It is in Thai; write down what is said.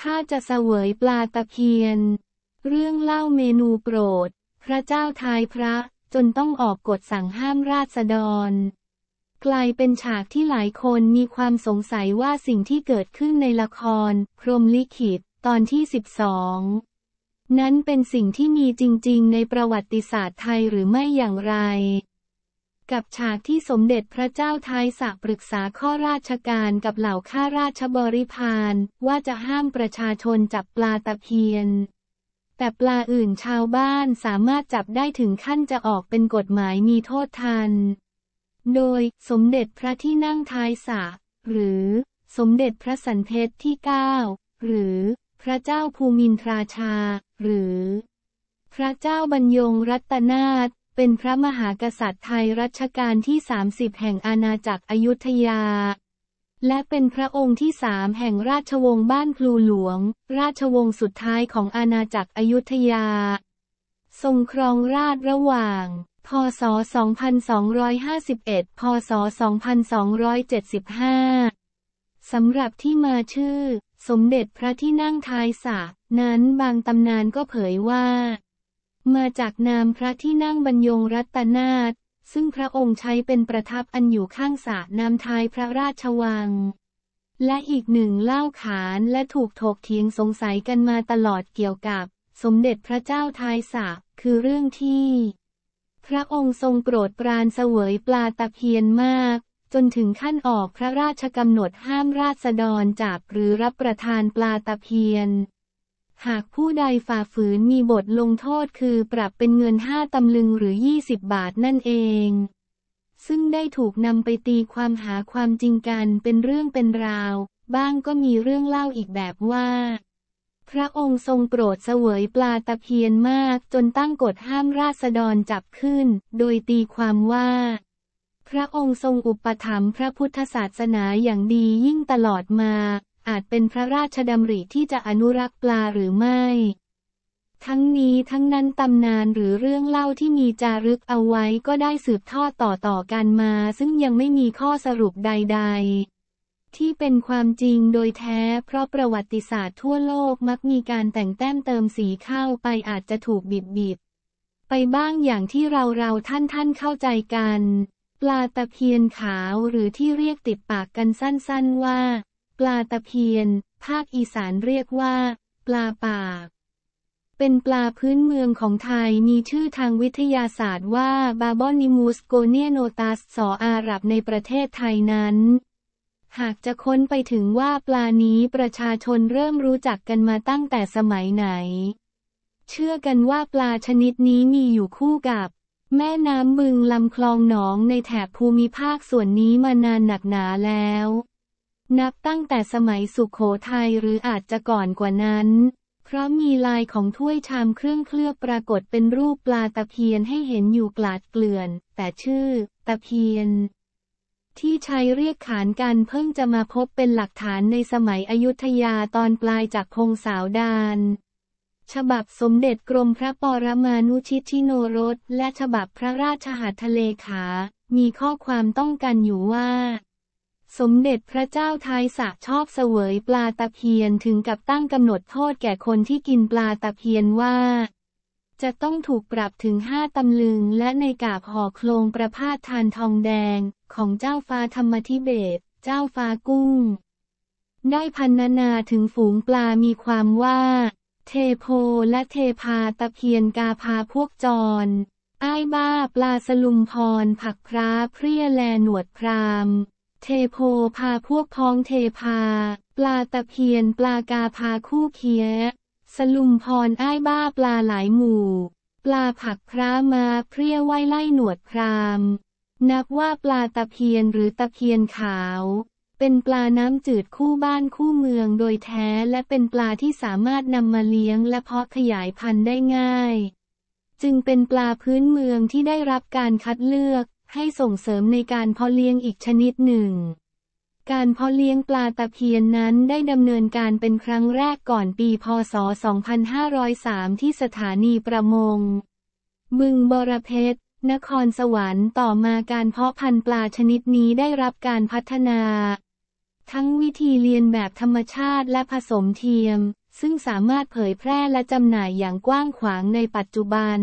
ข้าจะเสวยปลาตะเพียน เรื่องเล่าเมนูโปรด พระเจ้าทายพระ จนต้องออกกฎสั่งห้ามราษฎร กลายเป็นฉากที่หลายคนมีความสงสัยว่าสิ่งที่เกิดขึ้นในละคร พรมลิขิต ตอนที่ 12 นั้นเป็นสิ่งที่มีจริงๆในประวัติศาสตร์ไทยหรือไม่อย่างไรกับฉากที่สมเด็จพระเจ้าทายสะปรึกษาข้อราชการกับเหล่าข้าราชบริพารว่าจะห้ามประชาชนจับปลาตะเพียนแต่ปลาอื่นชาวบ้านสามารถจับได้ถึงขั้นจะออกเป็นกฎหมายมีโทษทัน โดยสมเด็จพระที่นั่งทายสะหรือ สมเด็จพระสันเพชรที่เก้าหรือ พระเจ้าภูมินทราชา หรือพระเจ้าบรรยงรัตนาถเป็นพระมหากษัตริย์ไทยรัชกาลที่ 30 แห่งอาณาจักรอยุธยา และเป็นพระองค์ที่สามแห่งราชวงศ์บ้านพลูหลวง ราชวงศ์สุดท้ายของอาณาจักรอยุธยา ทรงครองราชระหว่าง พศ 2251 พศ 2275 สำหรับที่มาชื่อ สมเด็จพระที่นั่งทายสระนั้นบางตำนานก็เผยว่ามาจากนามพระที่นั่งบรรยงรัตนาตซึ่งพระองค์ใช้เป็นประทับอันอยู่ข้างสระน้ำท้ายพระราชวัง และอีกหนึ่งเล่าขานและถูกถกเถียงสงสัยกันมาตลอดเกี่ยวกับ สมเด็จพระเจ้าทายสาะคือเรื่องที่ พระองค์ทรงโปรดปรานเสวยปลาตะเพียนมาก จนถึงขั้นออกพระราชกำหนดห้ามราษฎรจับหรือรับประทานปลาตะเพียนหากผู้ใดฝ่าฝืนมีบทลงโทษคือปรับเป็นเงินห้าตำลึงหรือ 20 บาทนั่นเอง ซึ่งได้ถูกนำไปตีความหาความจริงกันเป็นเรื่องเป็นราว บ้างก็มีเรื่องเล่าอีกแบบว่า พระองค์ทรงโปรดเสวยปลาตะเพียนมากจนตั้งกฎห้ามราษฎรจับขึ้น โดยตีความว่า พระองค์ทรงอุปถัมภ์พระพุทธศาสนาอย่างดียิ่งตลอดมาอาจเป็นพระราชดำริที่จะอนุรักษ์ปลาหรือไม่ ทั้งนี้ทั้งนั้นตำนานหรือเรื่องเล่าที่มีจารึกเอาไว้ก็ได้สืบทอดต่อต่อกันมา ซึ่งยังไม่มีข้อสรุปใดๆ ที่เป็นความจริงโดยแท้ เพราะประวัติศาสตร์ทั่วโลกมักมีการแต่งแต้มเติมสีเข้าไปอาจจะถูกบิดบิดไปบ้างอย่างที่เราเราท่านท่านเข้าใจกัน ปลาตะเพียนขาวหรือที่เรียกติดปากกันสั้นๆว่าปลาตะเพียน ภาคอีสานเรียกว่า ปลาปาก เป็นปลาพื้นเมืองของไทยมีชื่อทางวิทยาศาสตร์ว่าบาบอนิมูสโกเนียโนตัสสออาหรับในประเทศไทยนั้น หากจะค้นไปถึงว่าปลานี้ประชาชนเริ่มรู้จักกันมาตั้งแต่สมัยไหน เชื่อกันว่าปลาชนิดนี้มีอยู่คู่กับ แม่น้ำมึงลำคลองหนองในแถบภูมิภาคส่วนนี้มานานหนักหนาแล้วนับตั้งแต่สมัยสุขโขทัยหรืออาจจะก่อนกว่านั้น เพราะมีลายของถ้วยชามเครื่องเคลือบปรากฏเป็นรูปปลาตะเพียนให้เห็นอยู่กลาดเกลื่อน แต่ชื่อ ตะเพียนที่ใช้เรียกขานกัน เพิ่งจะมาพบเป็นหลักฐานในสมัยอยุธยาตอนปลายจากพงสาวดานฉบับสมเด็จกรมพระปรมานุชิตชิโนรส และฉบับพระราชหัตถเลขา มีข้อความต้องกันอยู่ว่าสมเด็จพระเจ้าไทยสะชอบเสวยปลาตะเพียนถึงกับตั้งกำหนดโทษแก่คนที่กินปลาตะเพียนว่า จะต้องถูกปรับถึงห้าตำลึงและในกาบห่อโคลงประพาสทานทองแดง ของเจ้าฟ้าธรรมธิเบศ เจ้าฟ้ากุ้ง ได้พันนานาถึงฝูงปลามีความว่า เทโพและเทพาตะเพียนกาพาพวกจร อ้บ้าปลาสลุมพรผักพระเพรียแลหนวดพรามเทโพพาพวกพ้องเทพา ปลาตะเพียนปลากาพาคู่เคียสลุมพรอ้ายบ้าปลาหลายหมู่ ปลาผักพระมาเพรียวไว้ไล่หนวดพราม นับว่าปลาตะเพียนหรือตะเพียนขาว เป็นปลาน้ำจืดคู่บ้านคู่เมืองโดยแท้และเป็นปลาที่สามารถนำมาเลี้ยงและเพาะขยายพันธุ์ได้ง่าย จึงเป็นปลาพื้นเมืองที่ได้รับการคัดเลือกให้ส่งเสริมในการเพาะเลี้ยงอีกชนิดหนึ่ง การเพาะเลี้ยงปลาตะเพียนนั้นได้ดำเนินการเป็นครั้งแรกก่อนปีพศ 2503 ที่สถานีประมงบึงบรเพชรนครสวรรค์ต่อมาการเพาะพันธุ์ปลาชนิดนี้ได้รับการพัฒนา ทั้งวิธีเรียนแบบธรรมชาติและผสมเทียม ซึ่งสามารถเผยแพร่และจำหน่ายอย่างกว้างขวางในปัจจุบัน